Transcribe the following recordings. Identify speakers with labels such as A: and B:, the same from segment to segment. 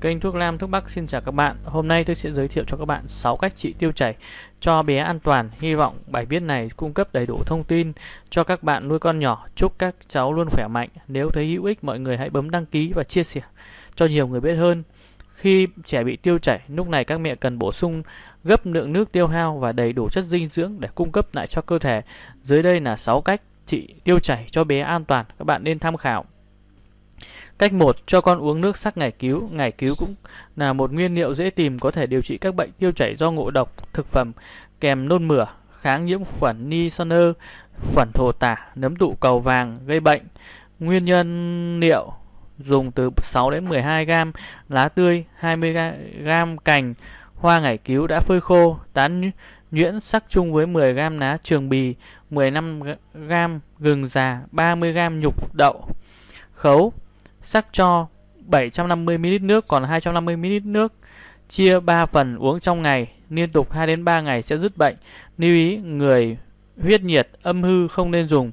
A: Kênh Thuốc Lam Thuốc Bắc xin chào các bạn. Hôm nay tôi sẽ giới thiệu cho các bạn 6 cách trị tiêu chảy cho bé an toàn. Hy vọng bài viết này cung cấp đầy đủ thông tin cho các bạn nuôi con nhỏ. Chúc các cháu luôn khỏe mạnh. Nếu thấy hữu ích, mọi người hãy bấm đăng ký và chia sẻ cho nhiều người biết hơn. Khi trẻ bị tiêu chảy, lúc này các mẹ cần bổ sung gấp lượng nước tiêu hao và đầy đủ chất dinh dưỡng để cung cấp lại cho cơ thể. Dưới đây là 6 cách trị tiêu chảy cho bé an toàn. Các bạn nên tham khảo. Cách 1. Cho con uống nước sắc ngải cứu. Ngải cứu cũng là một nguyên liệu dễ tìm có thể điều trị các bệnh tiêu chảy do ngộ độc thực phẩm kèm nôn mửa, kháng nhiễm khuẩn Nissoner, khuẩn thổ tả, nấm tụ cầu vàng gây bệnh. Nguyên nhân liệu dùng từ 6 đến 12 g lá tươi, 20 g cành hoa ngải cứu đã phơi khô, tán nhuyễn sắc chung với 10 g lá trường bì, 15 g gừng già, 30 g nhục đậu. Khấu sắc cho 750ml nước còn 250ml nước chia 3 phần uống trong ngày liên tục 2 đến 3 ngày sẽ dứt bệnh. Lưu ý người huyết nhiệt âm hư không nên dùng.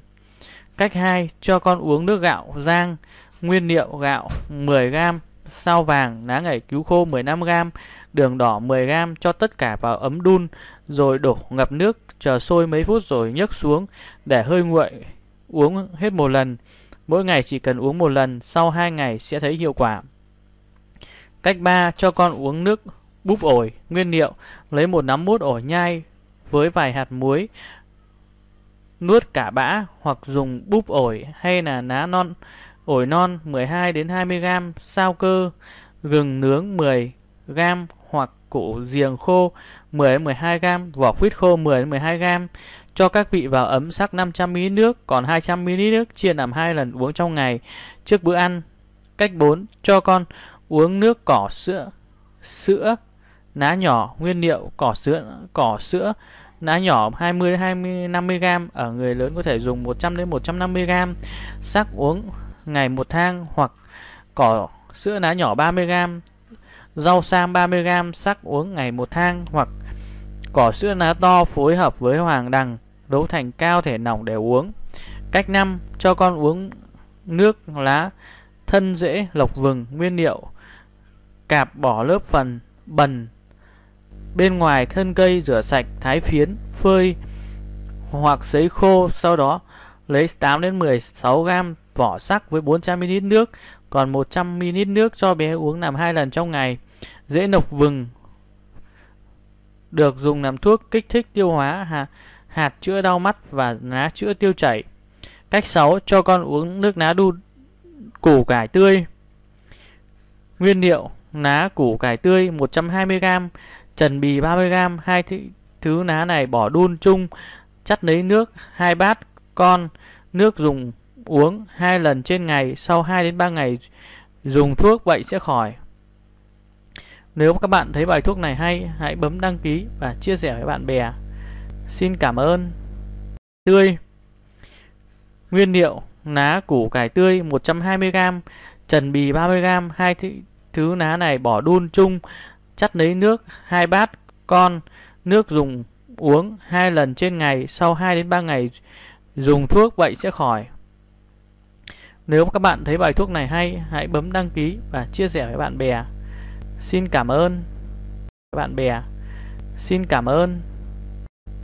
A: Cách 2 cho con uống nước gạo rang nguyên liệu gạo 10g, sao vàng lá ngải cứu khô 15g, đường đỏ 10g cho tất cả vào ấm đun rồi đổ ngập nước chờ sôi mấy phút rồi nhấc xuống để hơi nguội uống hết một lần. Mỗi ngày chỉ cần uống một lần, sau 2 ngày sẽ thấy hiệu quả. Cách 3. Cho con uống nước búp ổi, nguyên liệu. Lấy một nắm mút ổi nhai với vài hạt muối, nuốt cả bã hoặc dùng búp ổi hay là ná non ổi non 12 đến 20 g, sao cơ gừng nướng 10 g hoặc củ giềng khô 10 đến 12 g, vỏ quýt khô 10 đến 12 g cho các vị vào ấm sắc 500ml nước, còn 200ml nước chia làm hai lần uống trong ngày trước bữa ăn. Cách 4. Cho con uống nước cỏ sữa, sữa, ná nhỏ, nguyên liệu cỏ sữa, cỏ sữa, ná nhỏ 20 đến 50 g, ở người lớn có thể dùng 100 150 g. Sắc uống ngày một thang hoặc cỏ sữa ná nhỏ 30 g. Rau sam 30 g sắc uống ngày một thang hoặc cỏ sữa ná to phối hợp với hoàng đằng đấu thành cao thể nỏng để uống. Cách 5. Cho con uống nước lá thân rễ lộc vừng nguyên liệu cạp bỏ lớp phần bần bên ngoài thân cây rửa sạch thái phiến phơi hoặc sấy khô sau đó lấy 8 đến 16 g vỏ sắc với 400 ml nước còn 100 ml nước cho bé uống làm hai lần trong ngày rễ nộc vừng được dùng làm thuốc kích thích tiêu hóa hạt chữa đau mắt và lá chữa tiêu chảy. Cách 6. Cho con uống nước lá đu củ cải tươi. Nguyên liệu lá củ cải tươi 120g, trần bì 30g, hai thứ, thứ lá này bỏ đun chung, chắt lấy nước hai bát con, nước dùng uống hai lần trên ngày, sau 2 đến 3 ngày dùng thuốc bệnh sẽ khỏi. Nếu các bạn thấy bài thuốc này hay, hãy bấm đăng ký và chia sẻ với bạn bè. Xin cảm ơn. Tươi. Nguyên liệu lá củ cải tươi 120g, trần bì 30g, hai thứ lá này bỏ đun chung, chắt lấy nước hai bát con, nước dùng uống hai lần trên ngày, sau 2 đến 3 ngày dùng thuốc vậy sẽ khỏi. Nếu các bạn thấy bài thuốc này hay, hãy bấm đăng ký và chia sẻ với bạn bè. Xin cảm ơn. Bạn bè, xin cảm ơn.